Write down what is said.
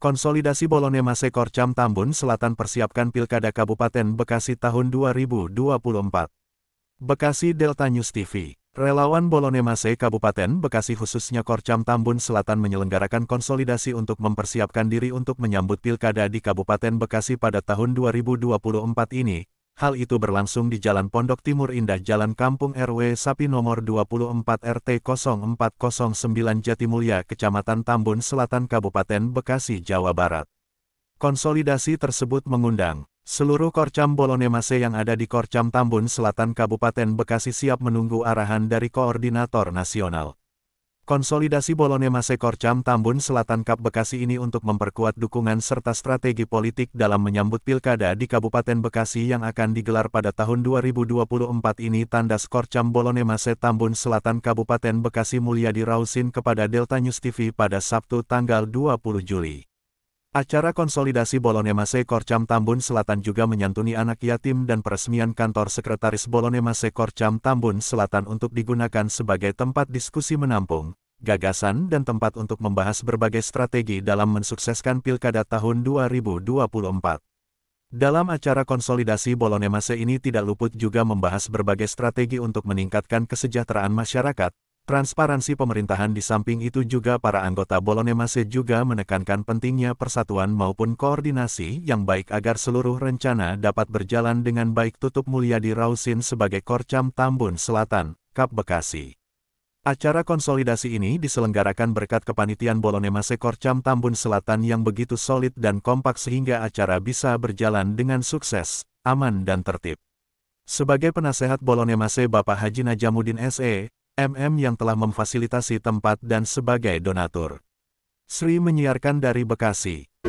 Konsolidasi Bolonema Sekor Cam Tambun Selatan persiapkan Pilkada Kabupaten Bekasi tahun 2024. Bekasi Delta News TV Relawan Bolonemase Kabupaten Bekasi khususnya Korcam Tambun Selatan menyelenggarakan konsolidasi untuk mempersiapkan diri untuk menyambut pilkada di Kabupaten Bekasi pada tahun 2024 ini, Hal itu berlangsung di Jalan Pondok Timur Indah Jalan Kampung RW Sapi nomor 24 RT 0409 Jatimulya, Kecamatan Tambun Selatan Kabupaten Bekasi, Jawa Barat. Konsolidasi tersebut mengundang seluruh Korcam Bolonemase yang ada di Korcam Tambun Selatan Kabupaten Bekasi siap menunggu arahan dari Koordinator Nasional. Konsolidasi Bolonema Sekorcam Tambun Selatan Kap Bekasi ini untuk memperkuat dukungan serta strategi politik dalam menyambut pilkada di Kabupaten Bekasi yang akan digelar pada tahun 2024 ini tandas Korcam Bolone Mase Tambun Selatan Kabupaten Bekasi Mulyadi Rausin kepada Delta News TV pada Sabtu tanggal 20 Juli. Acara konsolidasi Bolonema Korcam Tambun Selatan juga menyantuni anak yatim dan peresmian kantor sekretaris Bolonema Korcam Tambun Selatan untuk digunakan sebagai tempat diskusi menampung, gagasan dan tempat untuk membahas berbagai strategi dalam mensukseskan pilkada tahun 2024. Dalam acara konsolidasi Bolonema ini tidak luput juga membahas berbagai strategi untuk meningkatkan kesejahteraan masyarakat, Transparansi pemerintahan di samping itu juga para anggota Bolognese juga menekankan pentingnya persatuan maupun koordinasi yang baik agar seluruh rencana dapat berjalan dengan baik tutup mulia di Rausin sebagai Korcam Tambun Selatan, Kap Bekasi. Acara konsolidasi ini diselenggarakan berkat kepanitiaan Bolognese Korcam Tambun Selatan yang begitu solid dan kompak sehingga acara bisa berjalan dengan sukses, aman dan tertib. Sebagai penasehat Bolognese Bapak Haji Najamuddin SE, MM yang telah memfasilitasi tempat dan sebagai donatur. Sri menyiarkan dari Bekasi.